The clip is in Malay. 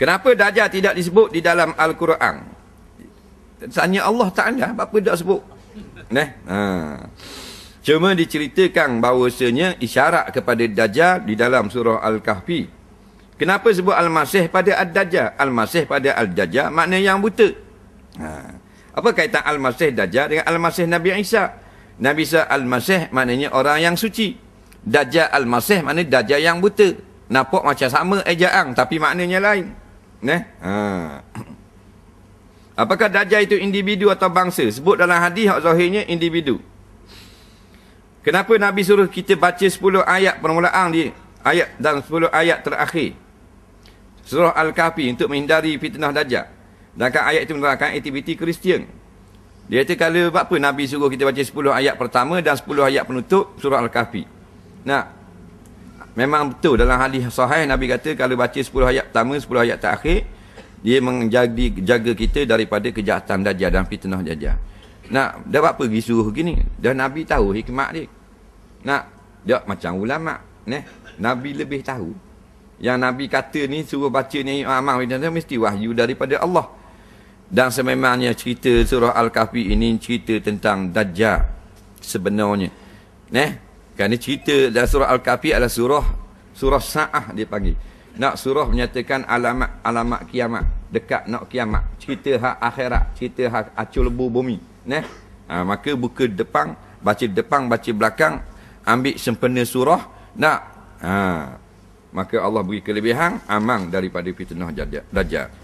Kenapa darjah tidak disebut di dalam Al-Quran? Tanya Allah tak Ta'ala, apa dia sebut? Neh? Ha. Cuma diceritakan bahawasanya isyarat kepada Dajjal di dalam surah Al-Kahfi. Kenapa sebut Al-Masih pada Al-Dajjal? Al-Masih pada Al-Dajjal makna yang buta. Ha. Apa kaitan Al-Masih Dajjal dengan Al-Masih Nabi Isa? Nabi Isa Al-Masih maknanya orang yang suci. Dajjal Al-Masih maknanya Dajjal yang buta. Nampak macam sama ejaan tapi maknanya lain. Ne? Ha. Apakah Dajjal itu individu atau bangsa? Sebut dalam hadis hak zahirnya individu. Kenapa Nabi suruh kita baca 10 ayat permulaan di ayat dan 10 ayat terakhir? Surah Al-Kahfi untuk menghindari fitnah Dajjal. Sedangkan ayat itu menerangkan aktiviti Kristian. Dia kata kalau apa Nabi suruh kita baca 10 ayat pertama dan 10 ayat penutup surah Al-Kahfi. Nah, memang betul dalam hadis sahih Nabi kata kalau baca 10 ayat pertama 10 ayat terakhir dia menjadi jaga kita daripada kejahatan dajjal dan fitnah dajjal. Nak dah apa pergi suruh gini? dan Nabi tahu hikmat dia. Nak dia macam ulama ni. Nabi lebih tahu. Yang Nabi kata ni suruh baca ni amal ni mesti wahyu daripada Allah. Dan sememangnya cerita surah Al-Kahfi ini cerita tentang dajjal sebenarnya. Neh, kerana cerita dalam surah Al-Kafi adalah surah surah Sa'ah dia panggil. Nak surah menyatakan alamat-alamat kiamat. Dekat nak kiamat. Cerita hak akhirat. Cerita hak acul bu bumi. Neh? Ha, maka buka depan. Baca depan, baca belakang. Ambil sempena surah. Nak? Ha. Maka Allah beri kelebihan. Amang daripada fitnah dajjal.